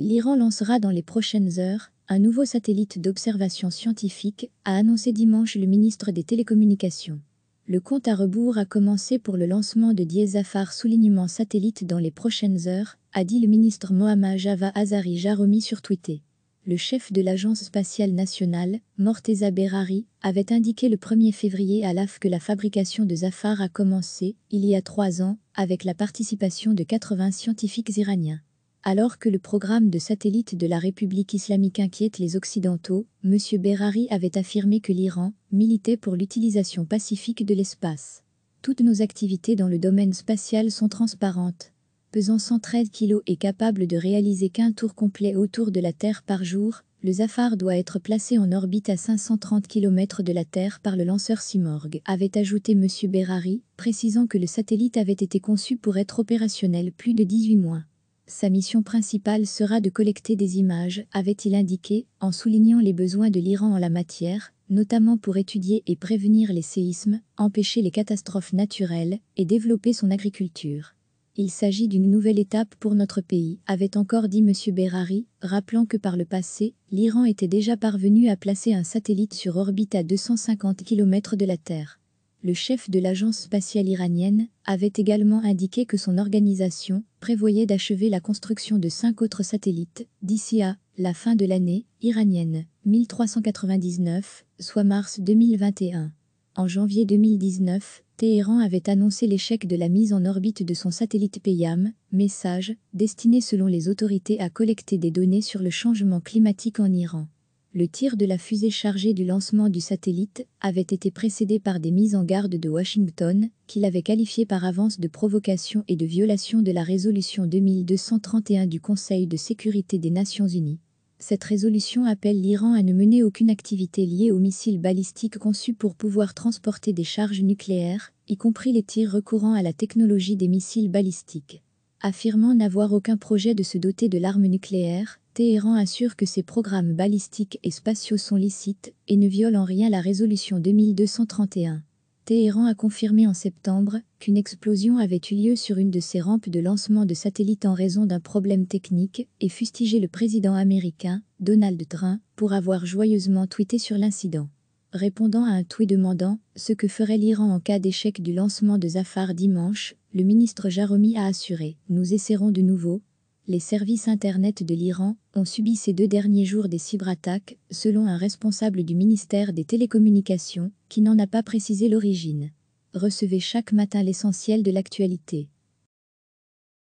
L'Iran lancera dans les prochaines heures un nouveau satellite d'observation scientifique, a annoncé dimanche le ministre des Télécommunications. Le compte à rebours a commencé pour le lancement de Diezafar soulignement satellite dans les prochaines heures, a dit le ministre Mohammad Java Azari Jaromi sur Twitter. Le chef de l'Agence spatiale nationale, Morteza Berari, avait indiqué le 1er février à l'AF que la fabrication de Zafar a commencé, il y a trois ans, avec la participation de 80 scientifiques iraniens. Alors que le programme de satellites de la République islamique inquiète les Occidentaux, M. Berari avait affirmé que l'Iran militait pour l'utilisation pacifique de l'espace. Toutes nos activités dans le domaine spatial sont transparentes. Pesant 113 kg et capable de réaliser qu'un tour complet autour de la Terre par jour, le Zafar doit être placé en orbite à 530 km de la Terre par le lanceur Simorg, avait ajouté M. Berari, précisant que le satellite avait été conçu pour être opérationnel plus de 18 mois. Sa mission principale sera de collecter des images, avait-il indiqué, en soulignant les besoins de l'Iran en la matière, notamment pour étudier et prévenir les séismes, empêcher les catastrophes naturelles et développer son agriculture. Il s'agit d'une nouvelle étape pour notre pays, avait encore dit M. Berari, rappelant que par le passé, l'Iran était déjà parvenu à placer un satellite sur orbite à 250 km de la Terre le chef de l'agence spatiale iranienne, avait également indiqué que son organisation prévoyait d'achever la construction de cinq autres satellites d'ici à la fin de l'année iranienne 1399, soit mars 2021. En janvier 2019, Téhéran avait annoncé l'échec de la mise en orbite de son satellite Payam, message destiné selon les autorités à collecter des données sur le changement climatique en Iran le tir de la fusée chargée du lancement du satellite avait été précédé par des mises en garde de Washington, qu'il avait qualifié par avance de provocation et de violation de la résolution 2231 du Conseil de sécurité des Nations Unies. Cette résolution appelle l'Iran à ne mener aucune activité liée aux missiles balistiques conçus pour pouvoir transporter des charges nucléaires, y compris les tirs recourant à la technologie des missiles balistiques affirmant n'avoir aucun projet de se doter de l'arme nucléaire, Téhéran assure que ses programmes balistiques et spatiaux sont licites et ne violent en rien la résolution 2231. Téhéran a confirmé en septembre qu'une explosion avait eu lieu sur une de ses rampes de lancement de satellites en raison d'un problème technique et fustigé le président américain, Donald Trump, pour avoir joyeusement tweeté sur l'incident. Répondant à un tweet demandant ce que ferait l'Iran en cas d'échec du lancement de Zafar dimanche, le ministre Jaromi a assuré Nous essaierons de nouveau, les services Internet de l'Iran ont subi ces deux derniers jours des cyberattaques, selon un responsable du ministère des Télécommunications, qui n'en a pas précisé l'origine. Recevez chaque matin l'essentiel de l'actualité.